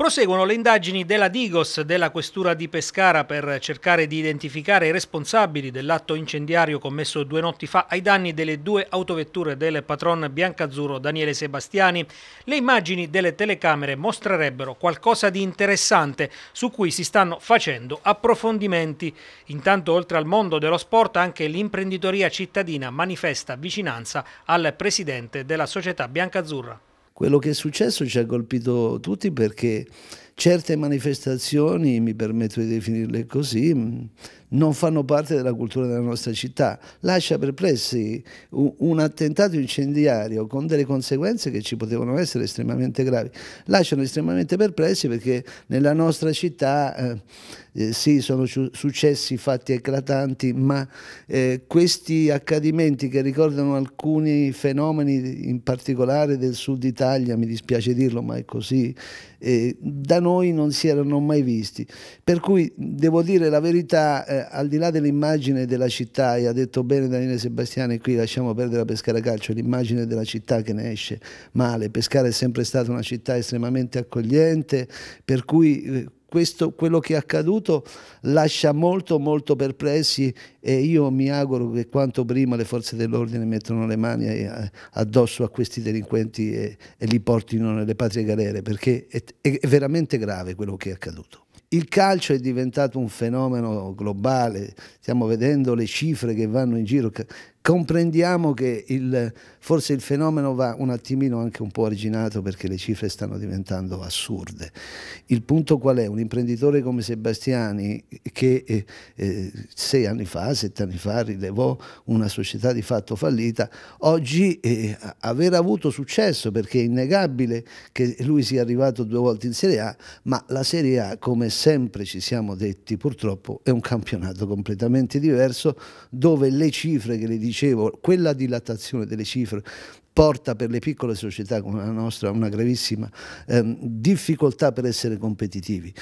Proseguono le indagini della Digos della Questura di Pescara per cercare di identificare i responsabili dell'atto incendiario commesso due notti fa ai danni delle due autovetture del patron biancazzurro Daniele Sebastiani. Le immagini delle telecamere mostrerebbero qualcosa di interessante su cui si stanno facendo approfondimenti. Intanto oltre al mondo dello sport anche l'imprenditoria cittadina manifesta vicinanza al presidente della società biancazzurra quello che è successo ci ha colpito tutti perché certe manifestazioni, mi permetto di definirle così, non fanno parte della cultura della nostra città. Lascia perplessi un, un attentato incendiario con delle conseguenze che ci potevano essere estremamente gravi. Lasciano estremamente perplessi perché nella nostra città eh, eh sì, sono successi fatti eclatanti, ma eh, questi accadimenti che ricordano alcuni fenomeni in particolare del sud Italia, mi dispiace dirlo, ma è così, eh, da noi non si erano mai visti. Per cui devo dire la verità eh, eh, al di là dell'immagine della città, e ha detto bene Daniele Sebastiani, qui lasciamo perdere la Pescara Calcio, l'immagine della città che ne esce male. Pescara è sempre stata una città estremamente accogliente, per cui... Eh, questo, quello che è accaduto lascia molto molto perplessi e io mi auguro che quanto prima le forze dell'ordine mettano le mani eh, addosso a questi delinquenti e, e li portino nelle patrie galere perché è, è veramente grave quello che è accaduto. Il calcio è diventato un fenomeno globale, stiamo vedendo le cifre che vanno in giro, comprendiamo che il, forse il fenomeno va un attimino anche un po' originato perché le cifre stanno diventando assurde. Il punto qual è? Un imprenditore come Sebastiani che eh, eh, sei anni fa, sette anni fa rilevò una società di fatto fallita, oggi eh, aver avuto successo perché è innegabile che lui sia arrivato due volte in Serie A, ma la Serie A come sempre ci siamo detti purtroppo è un campionato completamente diverso dove le cifre che le dice dicevo, quella dilatazione delle cifre porta per le piccole società come la nostra a una gravissima ehm, difficoltà per essere competitivi.